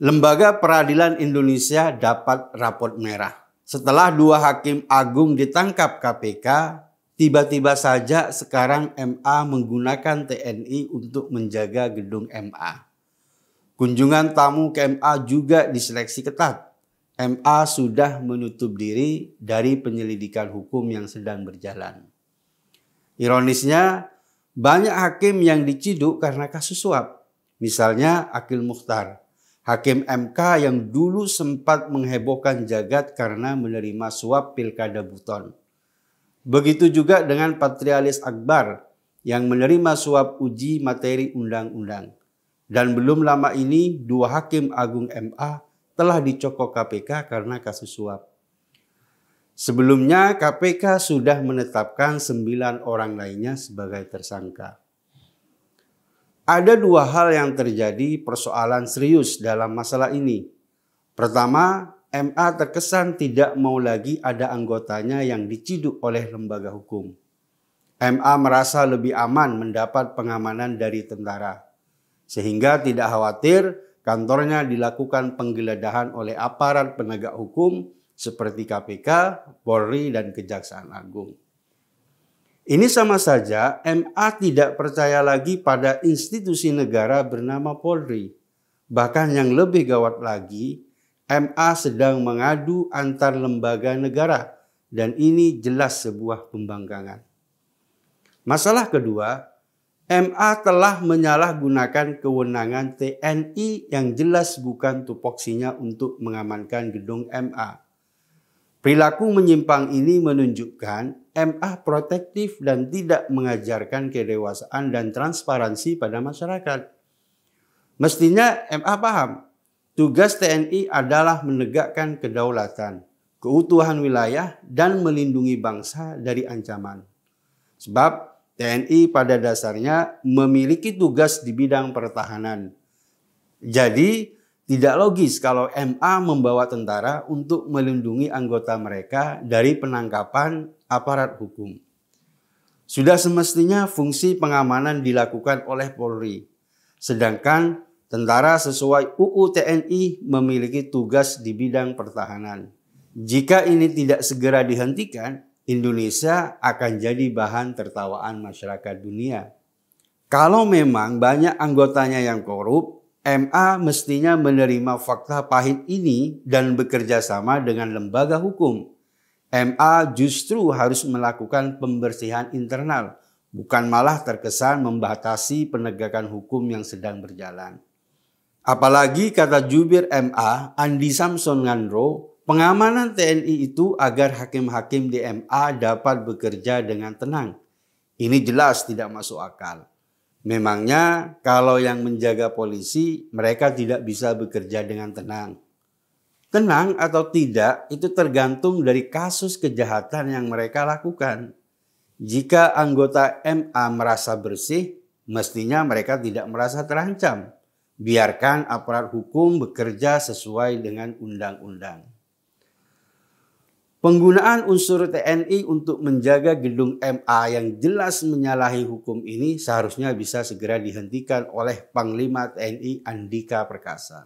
Lembaga Peradilan Indonesia dapat rapot merah. Setelah dua hakim agung ditangkap KPK, tiba-tiba saja sekarang MA menggunakan TNI untuk menjaga gedung MA. Kunjungan tamu ke MA juga diseleksi ketat. MA sudah menutup diri dari penyelidikan hukum yang sedang berjalan. Ironisnya, banyak hakim yang diciduk karena kasus suap. Misalnya Akil Mukhtar, Hakim MK yang dulu sempat menghebohkan jagat karena menerima suap pilkada Buton. Begitu juga dengan Patrialis Akbar yang menerima suap uji materi undang-undang. Dan belum lama ini dua hakim agung MA telah dicokok KPK karena kasus suap. Sebelumnya KPK sudah menetapkan sembilan orang lainnya sebagai tersangka. Ada dua hal yang terjadi persoalan serius dalam masalah ini. Pertama, MA terkesan tidak mau lagi ada anggotanya yang diciduk oleh lembaga hukum. MA merasa lebih aman mendapat pengamanan dari tentara, sehingga tidak khawatir kantornya dilakukan penggeledahan oleh aparat penegak hukum seperti KPK, Polri, dan Kejaksaan Agung. Ini sama saja MA tidak percaya lagi pada institusi negara bernama Polri. Bahkan yang lebih gawat lagi, MA sedang mengadu antar lembaga negara dan ini jelas sebuah pembangkangan. Masalah kedua, MA telah menyalahgunakan kewenangan TNI yang jelas bukan tupoksinya untuk mengamankan gedung MA. Perilaku menyimpang ini menunjukkan MA protektif dan tidak mengajarkan kedewasaan dan transparansi pada masyarakat. Mestinya MA paham, tugas TNI adalah menegakkan kedaulatan, keutuhan wilayah, dan melindungi bangsa dari ancaman. Sebab TNI pada dasarnya memiliki tugas di bidang pertahanan. Jadi, tidak logis kalau MA membawa tentara untuk melindungi anggota mereka dari penangkapan aparat hukum. Sudah semestinya fungsi pengamanan dilakukan oleh Polri, sedangkan tentara sesuai UU TNI memiliki tugas di bidang pertahanan. Jika ini tidak segera dihentikan, Indonesia akan jadi bahan tertawaan masyarakat dunia. Kalau memang banyak anggotanya yang korup, MA mestinya menerima fakta pahit ini dan bekerja sama dengan lembaga hukum. MA justru harus melakukan pembersihan internal, bukan malah terkesan membatasi penegakan hukum yang sedang berjalan. Apalagi kata jubir MA Andi Samson Ngandro, pengamanan TNI itu agar hakim-hakim di MA dapat bekerja dengan tenang. Ini jelas tidak masuk akal. Memangnya kalau yang menjaga polisi mereka tidak bisa bekerja dengan tenang. Tenang atau tidak itu tergantung dari kasus kejahatan yang mereka lakukan. Jika anggota MA merasa bersih, mestinya mereka tidak merasa terancam. Biarkan aparat hukum bekerja sesuai dengan undang-undang. Penggunaan unsur TNI untuk menjaga gedung MA yang jelas menyalahi hukum ini seharusnya bisa segera dihentikan oleh Panglima TNI Andika Perkasa.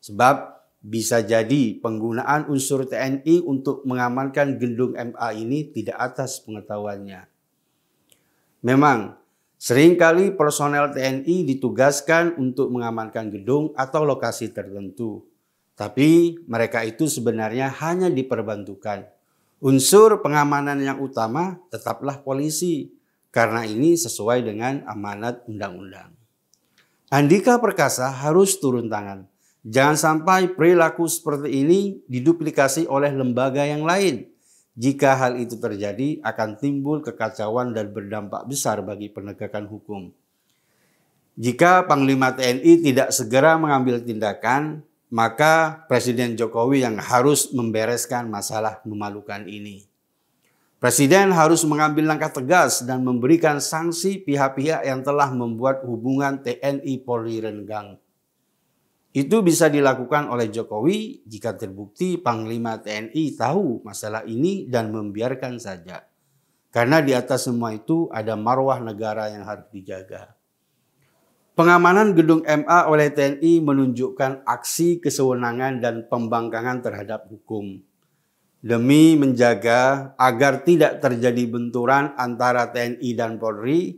Sebab bisa jadi penggunaan unsur TNI untuk mengamankan gedung MA ini tidak atas pengetahuannya. Memang seringkali personel TNI ditugaskan untuk mengamankan gedung atau lokasi tertentu. Tapi mereka itu sebenarnya hanya diperbantukan. Unsur pengamanan yang utama tetaplah polisi karena ini sesuai dengan amanat undang-undang. Andika Perkasa harus turun tangan. Jangan sampai perilaku seperti ini diduplikasi oleh lembaga yang lain. Jika hal itu terjadi, akan timbul kekacauan dan berdampak besar bagi penegakan hukum. Jika Panglima TNI tidak segera mengambil tindakan, maka Presiden Jokowi yang harus membereskan masalah memalukan ini. Presiden harus mengambil langkah tegas dan memberikan sanksi pihak-pihak yang telah membuat hubungan TNI Polri renggang. Itu bisa dilakukan oleh Jokowi jika terbukti Panglima TNI tahu masalah ini dan membiarkan saja. Karena di atas semua itu ada marwah negara yang harus dijaga. Pengamanan gedung MA oleh TNI menunjukkan aksi kesewenangan dan pembangkangan terhadap hukum demi menjaga agar tidak terjadi benturan antara TNI dan Polri,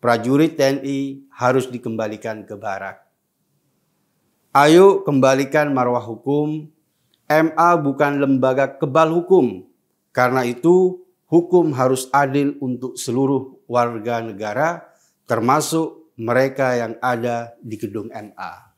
prajurit TNI harus dikembalikan ke barak. Ayo kembalikan marwah hukum. MA bukan lembaga kebal hukum. Karena itu, hukum harus adil untuk seluruh warga negara, termasuk mereka yang ada di gedung MA.